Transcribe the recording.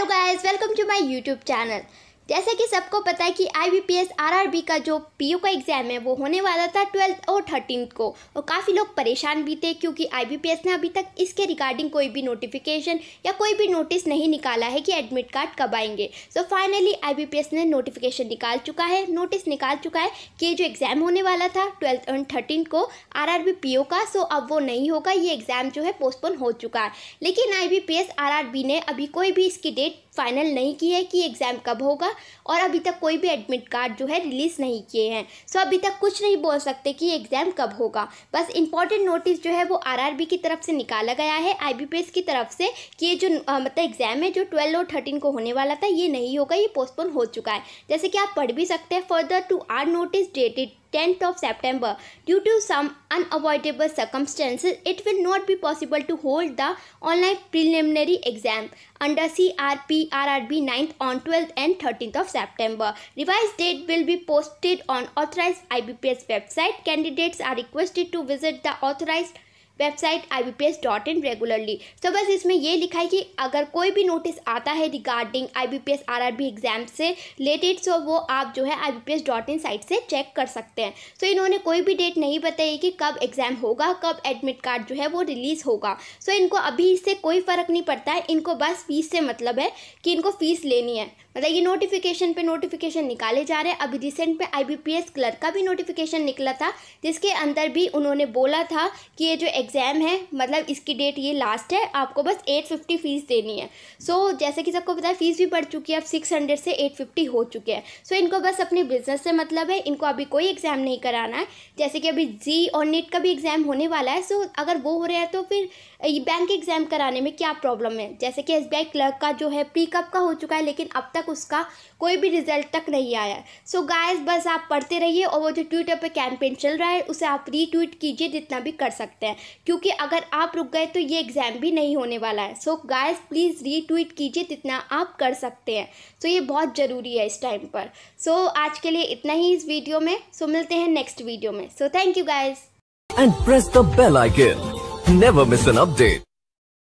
hello guys welcome to my youtube channel जैसे कि सबको पता है कि आईबीपीएस आरआरबी का जो पीयू का एग्ज़ाम है वो होने वाला था ट्वेल्थ और थर्टीन को और काफ़ी लोग परेशान भी थे क्योंकि आईबीपीएस ने अभी तक इसके रिगार्डिंग कोई भी नोटिफिकेशन या कोई भी नोटिस नहीं निकाला है कि एडमिट कार्ड कब आएंगे सो फाइनली एस ने नोटिफिकेशन निकाल चुका है नोटिस निकाल चुका है कि जो एग्ज़ाम होने वाला था ट्वेल्थ एंड थर्टीन को आर आर का सो अब वो नहीं होगा ये एग्ज़ाम जो है पोस्टपोन हो चुका है लेकिन आई बी ने अभी कोई भी इसकी डेट फाइनल नहीं की है कि एग्ज़ाम कब होगा और अभी तक कोई भी एडमिट कार्ड जो है रिलीज़ नहीं किए हैं सो अभी तक कुछ नहीं बोल सकते कि एग्ज़ाम कब होगा बस इंपॉर्टेंट नोटिस जो है वो आरआरबी की तरफ से निकाला गया है आईबीपीएस की तरफ से कि ये जो मतलब एग्ज़ाम है जो ट्वेल्व और थर्टीन को होने वाला था ये नहीं होगा ये पोस्टपोन हो चुका है जैसे कि आप पढ़ भी सकते हैं further to R notice dated 10th of September. Due to some unavoidable circumstances, it will not be possible to hold the online preliminary exam under CRP RRB 9th on 12th and 13th of September. Revised date will be posted on authorized IBPS website. Candidates are requested to visit the authorized website I dot in regularly तो बस इसमें यह लिखा है कि अगर कोई भी नोटिस आता है regarding I B P exam से रिलेटेड सो वो आप जो है आई डॉट इन साइट से चेक कर सकते हैं सो so, इन्होंने कोई भी डेट नहीं बताई कि कब एग्ज़ाम होगा कब एडमिट कार्ड जो है वो रिलीज़ होगा सो so, इनको अभी इससे कोई फ़र्क नहीं पड़ता है इनको बस फीस से मतलब है कि इनको फ़ीस लेनी है मतलब ये नोटिफिकेशन पे नोटिफिकेशन निकाले जा रहे हैं अभी रिसेंट पे एस क्लर्क का भी नोटिफिकेशन निकला था जिसके अंदर भी उन्होंने बोला था कि ये जो एग्ज़ाम है मतलब इसकी डेट ये लास्ट है आपको बस एट फिफ्टी फ़ीस देनी है सो so, जैसे कि सबको पता है फ़ीस भी बढ़ चुकी है अब सिक्स हंड्रेड से एट फिफ्टी हो चुके हैं सो so, इनको बस अपने बिजनेस से मतलब है इनको अभी कोई एग्ज़ाम नहीं कराना है जैसे कि अभी जी और नेट e का भी एग्ज़ाम होने वाला है सो so, अगर वो हो रहा है तो फिर बैंक एग्ज़ाम कराने में क्या प्रॉब्लम है जैसे कि एस क्लर्क का जो है प्री कप का हो चुका है लेकिन अब तक उसका कोई भी रिजल्ट तक नहीं आया सो so, बस आप पढ़ते रहिए और वो जो ट्विटर पर कैंपेन चल रहा है उसे आप रीट्वीट कीजिए जितना भी कर सकते हैं क्योंकि अगर आप रुक गए तो ये एग्ज़ाम भी नहीं होने वाला है सो गाइस प्लीज़ रीट्वीट कीजिए जितना आप कर सकते हैं सो so, ये बहुत ज़रूरी है इस टाइम पर सो so, आज के लिए इतना ही इस वीडियो में सो so, मिलते हैं नेक्स्ट वीडियो में so thank you guys and press the bell icon never miss an update